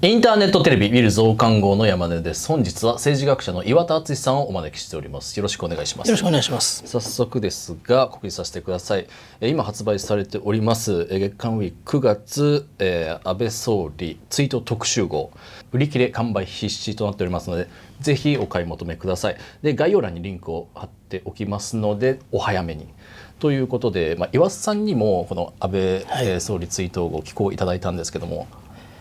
インターネットテレビ見る増刊号の山根です。本日は政治学者の岩田敦さんをお招きしております。よろしくお願いします。よろしくお願いします。早速ですが告知させてください。今発売されております月刊ウィーク9月、えー、安倍総理追悼特集号売り切れ完売必至となっておりますのでぜひお買い求めください。で概要欄にリンクを貼っておきますのでお早めに。ということで、まあ、岩瀬さんにもこの安倍、はい、総理追悼号を寄稿いただいたんですけども。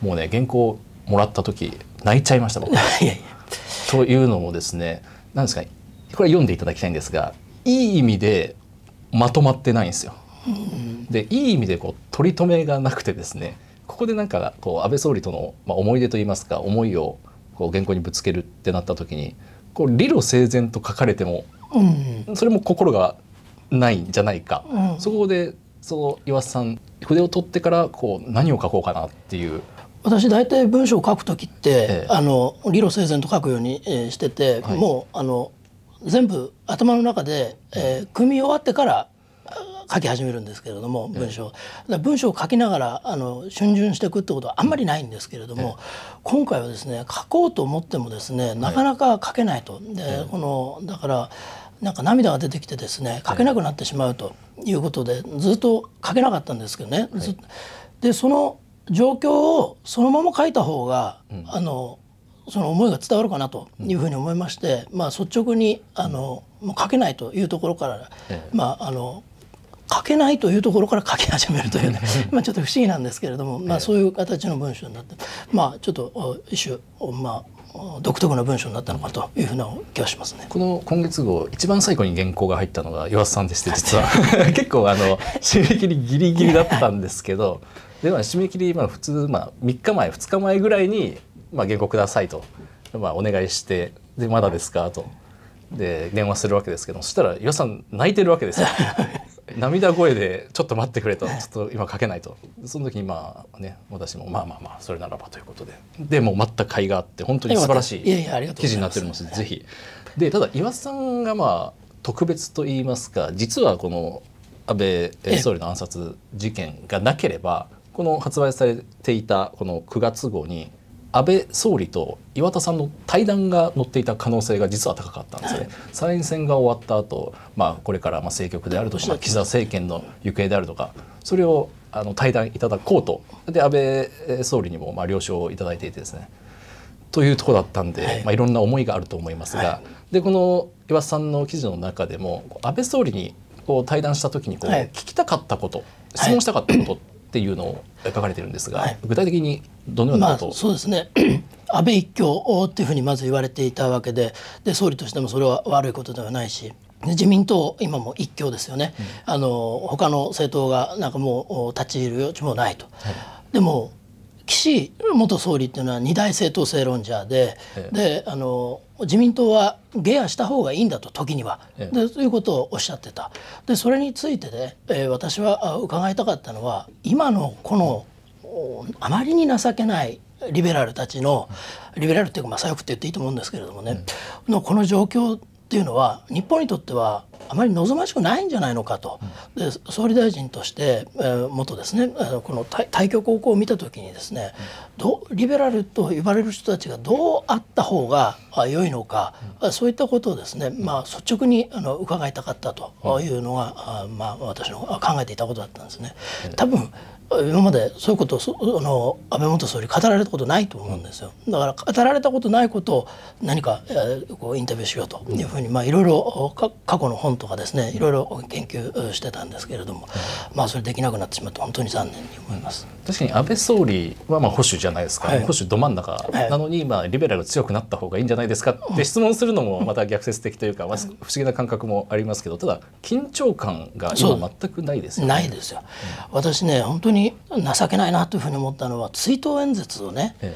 もうね原稿もらった時泣いちゃいました僕 というのもですね何ですか、ね、これ読んでいただきたいんですがいい意味でまとまってないんですよ。でいい意味でこう取り留めがなくてですねここでなんかこう安倍総理との、まあ、思い出といいますか思いをこう原稿にぶつけるってなった時にこう理路整然と書かれても、それも心がないんじゃないか、うん、そこでその岩瀬さん筆を取ってからこう何を書こうかなっていう私大体文章を書く時って、えあの理路整然と書くようにしてて、はい、もうあの全部頭の中で、えー、組み終わってから書き始めるんですけれども文章、え、文章を書きながらあの春巡していくってことはあんまりないんですけれども、今回はですね書こうと思ってもですねなかなか書けないと。でこのだからなんか涙が出てきてですね書けなくなってしまうということでずっと書けなかったんですけどね。でその状況をそのまま書いた方が、うん、あのその思いが伝わるかなというふうに思いまして、うん、まあ、率直にあの、もう書けないというところから、ええ、まあ、あの書けないというところから書き始めるという、ね、まあちょっと不思議なんですけれども、まあ、そういう形の文章になって、まあ、ちょっと一種、まあ、独特な文章になったのかというふうな気がしますね。この今月号一番最後に原稿が入ったのが岩田さんでして実は 結構あの締め切りギリギリだったんですけどで、は締め切り、まあ、普通、まあ、3日前2日前ぐらいに、まあ、原告くださいと、まあ、お願いしてでまだですかとで電話するわけですけどそしたら岩さん泣いてるわけですよ。涙声で「ちょっと待ってくれ」と「ちょっと今書けないと」その時にまあね私も「まあまあまあそれならば」ということででもう待った甲斐があって本当に素晴らしい記事になってるのでぜひ。でただ岩さんがまあ特別と言いますか実はこの安倍総理の暗殺事件がなければこの発売されていたこの9月号に安倍総理と岩田さんの対談が載っていた可能性が実は高かったんですね、はい、参院選が終わった後、まあこれからまあ政局であるとしまあ、岸田政権の行方であるとかそれをあの対談いただこうとで安倍総理にもまあ了承をいただいていてですねというとこだったんで、はいまあ、いろんな思いがあると思いますが、はい、でこの岩田さんの記事の中でも安倍総理にこう対談した時にこう聞きたかったこと、質問したかったことっていうのを書かれてるんですが、はい、具体的にどのようなことを、まあ、そうですね 安倍一強っていうふうにまず言われていたわけでで総理としてもそれは悪いことではないし自民党今も一強ですよね、うん、あの他の政党がなんかもう立ち入る余地もないと、はい、でも岸元総理っていうのは二大政党正論者でええ、であの自民党は下野した方がいいんだと時には、え、でということをおっしゃってたでそれについてね、えー、私は伺いたかったのは今のこのあまりに情けないリベラルたちのリベラルっていうかまあ左翼って言っていいと思うんですけれどもね、のこの状況っていうのは日本にとってはあまり望ましくないんじゃないのかと、うん、で総理大臣として、えー、元ですねこの対局方向を見た時にですね、うん、どリベラルと呼ばれる人たちがどうあった方が良いのか、うん、そういったことをですね、まあ、率直にあの伺いたかったというのが、うん、まあ、私の考えていたことだったんですね。多分今までそういうことをあの安倍元総理語られたことないと思うんですよだから語られたことないことを何か、えー、こうインタビューしようというふうに、まあ、いろいろ過去の本本とかですねいろいろ研究してたんですけれども、まあそれできなくなってしまって本当に残念に思います確かに安倍総理はまあ保守じゃないですか、はい、保守ど真ん中なのに、まあ、リベラル強くなった方がいいんじゃないですかって質問するのもまた逆説的というか、不思議な感覚もありますけどただ緊張感が今全くないですよね。ないですよ、うん、私ね本当に情けないなというふうに思ったのは追悼演説をね、え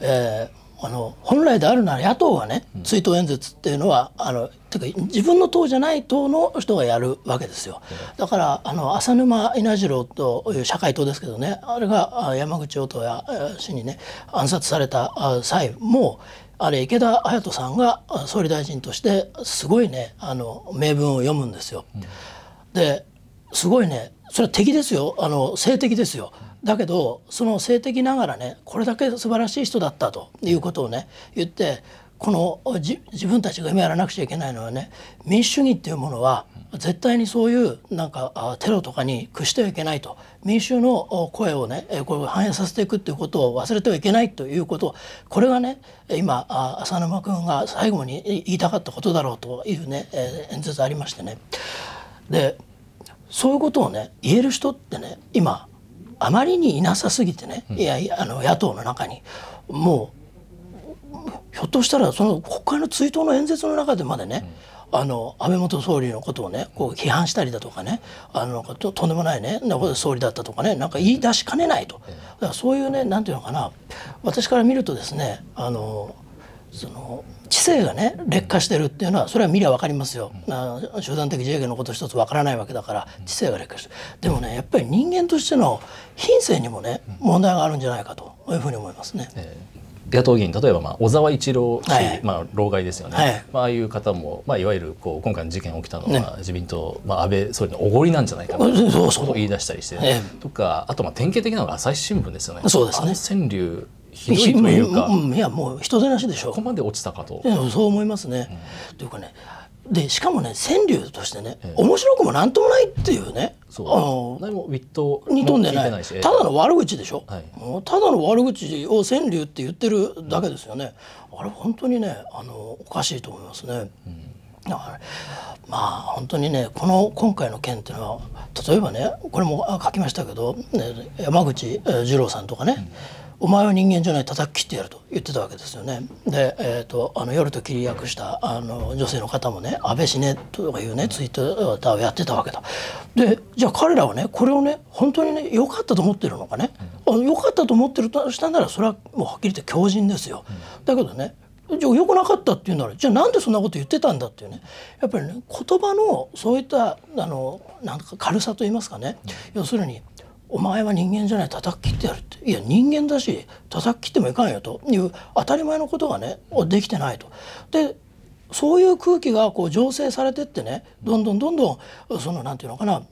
ええーあの本来であるなら野党がね追悼演説っていうのはあのてか自分の党じゃない党の人がやるわけですよだからあの浅沼稲次郎という社会党ですけどねあれが山口与党や氏にね暗殺された際もあれ池田隼人さんが総理大臣としてすごいねあの名文を読むんですよ。ですごいねそれは敵ですよあの性的ですよだけどその性的ながらねこれだけ素晴らしい人だったということをね言ってこの自分たちが今やらなくちゃいけないのはね民主主義っていうものは絶対にそういうなんかテロとかに屈してはいけないと民衆の声をねこれ反映させていくっていうことを忘れてはいけないということこれがね今浅沼君が最後に言いたかったことだろうというね演説ありましてね。でそういうことをね言える人ってね今あまりにいなさすぎてね、いやあの野党の中にもうひょっとしたらその国会の追悼の演説の中でまでね、あの安倍元総理のことをねこう批判したりだとかねあのととんでもないねなこ総理だったとかねなんか言い出しかねないとだからそういうねなんていうのかな私から見るとですねあのその性がね劣化してるっていうのはそれは見りゃ分かりますよ、うん、集団的自衛権のこと一つ分からないわけだから知性が劣化してるでもねやっぱり人間としての品性にもね問題があるんじゃないかというふうに思いますね。えー野党議員例えば、まあ、小沢一郎氏、はい、まあ、老害ですよね、はい、まあ、ああいう方も、まあ、いわゆるこう今回の事件起きたのは、自民党、まあ、安倍総理のおごりなんじゃないかと、ね、言い出したりして、ね、とかあとまあ典型的なのが朝日新聞ですよね。そうですね川柳ひどいというか、いやもう人でなしでしょうここまで落ちたかとそう思いますね、うん、というかねでしかもね川柳としてね、え面白くも何ともないっていうねそう何もウィットに飛んでないないただの悪口でしょ、うただの悪口を川柳って言ってるだけですよね、うん、あれ本当にねあのおかしいと思いますね。うんだからまあ本当にねこの今回の件っていうのは例えばねこれも書きましたけど、ね、山口二郎さんとかね、うんお前は人間じゃない叩き切ってやると言ってたわけですよね。で、えーと、あの夜と切り訳したあの女性の方もね安倍氏ねとかいうねツイートをやってたわけだ。でじゃあ彼らはねこれをね本当にね良かったと思ってるのかね、あの良かったと思ってるとしたならそれはもうはっきり言って強靭ですよ。だけどねじゃあ良くなかったっていうならじゃあなんでそんなこと言ってたんだっていうねやっぱりね言葉のそういったあのなんか軽さと言いますかね、要するにお前は人間じゃない叩き切ってやるっていや人間だし叩き切ってもいかんよという当たり前のことがねできてないと。でそういう空気がこう醸成されてってねどんどんどんどんそのなんていうのかな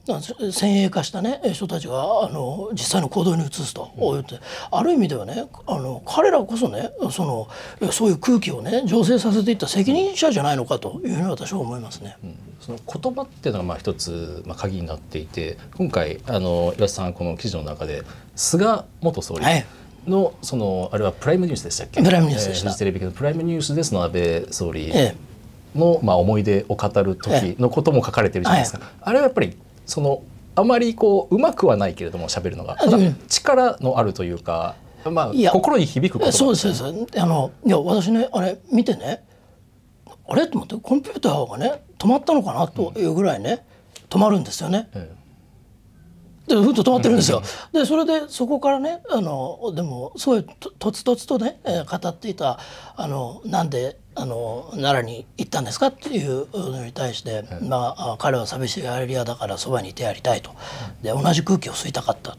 先鋭化したね人たちがあの実際の行動に移すと言って、うある意味ではねあの彼らこそねそのそういう空気をね醸成させていった責任者じゃないのかというふうに私は思いますね。うん、その言葉っていうのがまあ一つまあ鍵になっていて今回あの岩田さんこの記事の中で菅元総理、はいのそのあれはプライムニュースでしたっけプライムニュースでした、えー、テレビのプライムニュースでその安倍総理の、まあ、思い出を語る時のことも書かれてるじゃないですか、はい、あれはやっぱりそのあまりこううまくはないけれども喋るのが力のあるというか、まあ、心に響くことそうですそうですあのいや私ねあれ見てねあれと思ってコンピューターがね止まったのかなというぐらいね、うん、止まるんですよね。うんってふっと止まってるんですよ。でそれでそこからねあのでもすごいとつとつとね語っていたあのなんであの奈良に行ったんですかっていうのに対して、まあ、彼は寂しいアレりアだからそばにいてやりたいとで同じ空気を吸いたかったと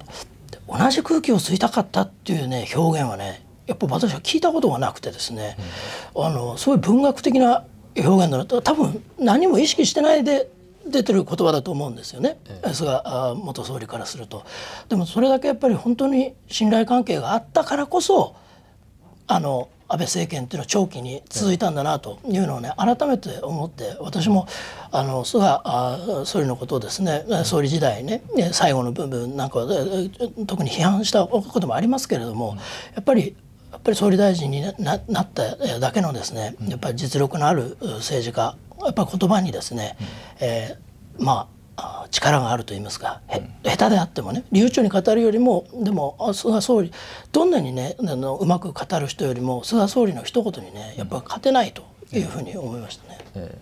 同じ空気を吸いたかったっていうね表現はねやっぱ私は聞いたことがなくてですね、うん、あのそうい文学的な表現だな多分何も意識してないで出てる言葉だと思うんですよね、菅元総理からすると。でもそれだけやっぱり本当に信頼関係があったからこそあの安倍政権というのは長期に続いたんだなというのをね改めて思って私もあの菅総理のことをですね総理時代ね最後の部分なんか特に批判したこともありますけれどもやっぱりやっぱり総理大臣になっただけのですねやっぱり実力のある政治家やっぱ言葉にですね、うん、えー、まあ力があると言いますか、うん、下手であってもね流暢に語るよりもでも菅総理どんなにねあのうまく語る人よりも菅総理の一言にねやっぱ勝てないというふうに思いましたね。うん、え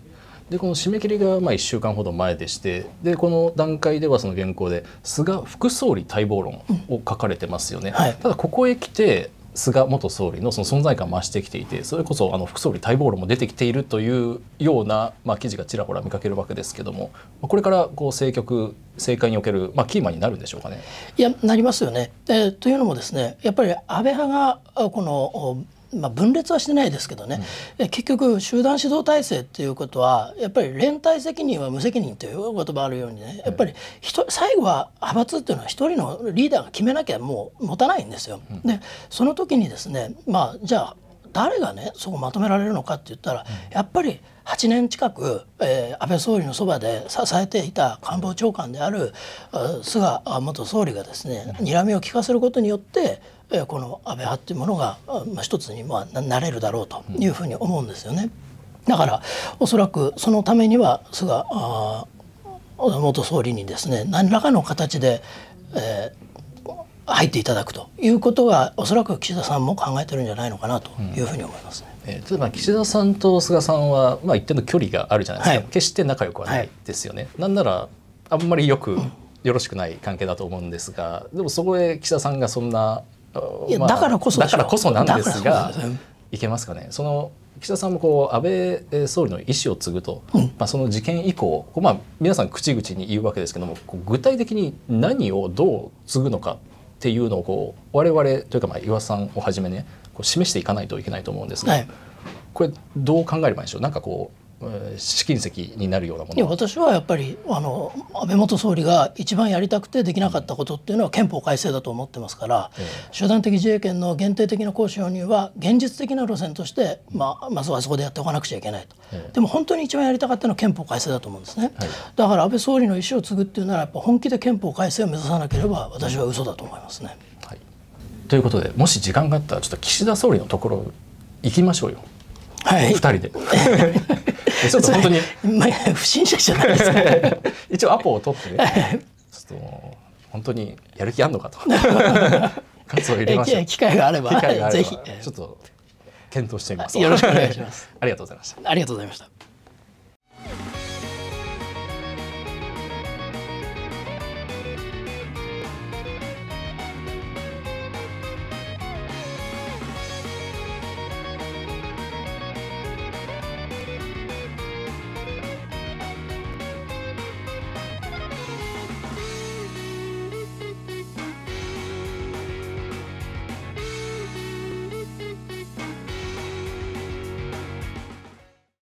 ー、でこの締め切りがまあ1週間ほど前でしてでこの段階ではその原稿で菅副総理待望論を書かれてますよね、はい、ただここへ来て菅元総理のその存在感増してきていてそれこそあの副総理待望論も出てきているというような、まあ、記事がちらほら見かけるわけですけどもこれからこう政局政界における、まあ、キーマンになるんでしょうかね。いやなりますよね、えー、というのもですねやっぱり安倍派がこのまあ、分裂はしてないですけどね、うん、結局集団指導体制っていうことはやっぱり連帯責任は無責任という言葉あるようにねやっぱり最後は派閥っていうのは一人のリーダーが決めなきゃもう持たないんですよ。うん、でその時にですね、まあ、じゃあ誰がねそこまとめられるのかって言ったら、うん、やっぱり8年近く、えー、安倍総理のそばで支えていた官房長官である菅元総理がですね睨みを利かせることによってこの安倍派っていうものが一つにまあなれるだろうというふうに思うんですよね。だからおそらくそのためには菅元総理にですね何らかの形で、えー、入っていただくということがおそらく岸田さんも考えてるんじゃないのかなというふうに思いますね。うん、えー、例え岸田さんと菅さんは、まあ、一定の距離があるじゃないですか、はい、決して仲良くはないですよね。はい、なんならあんまりよく、よろしくない関係だと思うんですがでもそこへ岸田さんがそんなまあ、だからこそだからこそなんですがいけますかねその岸田さんもこう安倍総理の意思を継ぐと、うん、まあ、その事件以降、まあ、皆さん口々に言うわけですけども具体的に何をどう継ぐのかっていうのをこう我々というかまあ岩さんをはじめねこう示していかないといけないと思うんですが、はい、これどう考えればいいんでしょうなんかこう試金石になるようなもの私はやっぱりあの安倍元総理が一番やりたくてできなかったことっていうのは憲法改正だと思ってますから、ええ、集団的自衛権の限定的な行使容認は現実的な路線として、まあ、まずはそこでやっておかなくちゃいけないと、え、でも本当に一番やりたかったのは憲法改正だと思うんですね、はい、だから安倍総理の意思を継ぐっていうならやっぱ本気で憲法改正を目指さなければ私は嘘だと思いますね。はい、ということでもし時間があったらちょっと岸田総理のところ行きましょうよ、はい、2人で。ちょっと本当にまあ、不審者じゃないですか 一応アポを取って、ね、ちょっと本当にやる気あんのかと活ツ を入れました機会があればぜひちょっと検討してみますよろしくお願いします ありがとうございましたありがとうございました